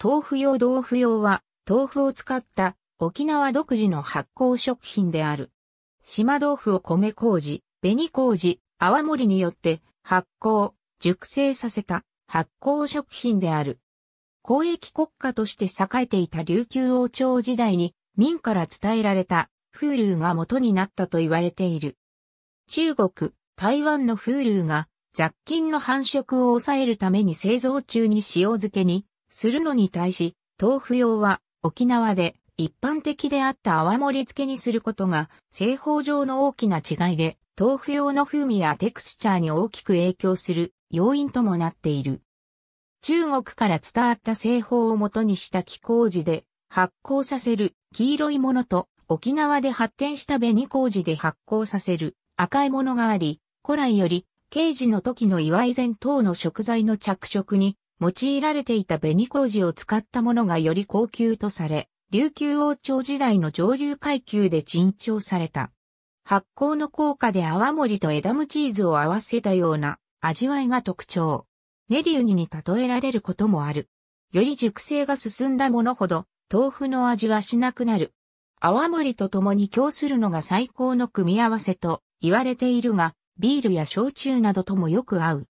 豆腐用豆腐用は、豆腐を使った沖縄独自の発酵食品である。島豆腐を米麹、紅麹、泡盛によって発酵、熟成させた発酵食品である。公益国家として栄えていた琉球王朝時代に民から伝えられた風流が元になったと言われている。中国、台湾の風流が雑菌の繁殖を抑えるために製造中に塩漬けにするのに対し、豆腐用は沖縄で一般的であった泡盛付けにすることが製法上の大きな違いで、豆腐用の風味やテクスチャーに大きく影響する要因ともなっている。中国から伝わった製法をもとにした気時で発酵させる黄色いものと沖縄で発展した紅麹で発酵させる赤いものがあり、古来より刑事の時の祝い前等の食材の着色に用いられていた紅麹を使ったものがより高級とされ、琉球王朝時代の上流階級で珍重された。発酵の効果で泡盛と枝ムチーズを合わせたような味わいが特徴。ネリウニに例えられることもある。より熟成が進んだものほど豆腐の味はしなくなる。泡盛と共に供するのが最高の組み合わせと言われているが、ビールや焼酎などともよく合う。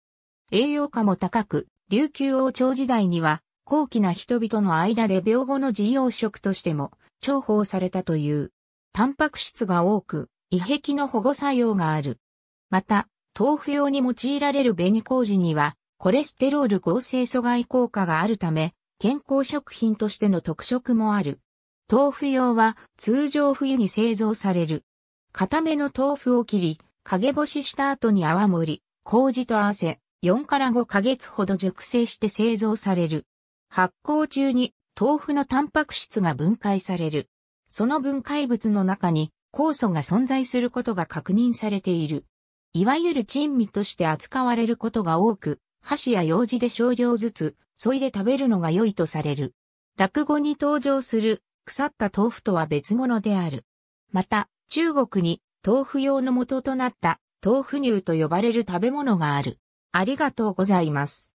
栄養価も高く、琉球王朝時代には、高貴な人々の間で病後の自養食としても重宝されたという。タンパク質が多く、遺壁の保護作用がある。また、豆腐用に用いられる紅麹には、コレステロール合成阻害効果があるため、健康食品としての特色もある。豆腐用は通常冬に製造される。固めの豆腐を切り、陰干しした後に泡盛、り、麹と合わせ、4から5ヶ月ほど熟成して製造される。発酵中に豆腐のタンパク質が分解される。その分解物の中に酵素が存在することが確認されている。いわゆる珍味として扱われることが多く、箸や用事で少量ずつ、そいで食べるのが良いとされる。落語に登場する腐った豆腐とは別物である。また、中国に豆腐用の元となった豆腐乳と呼ばれる食べ物がある。ありがとうございます。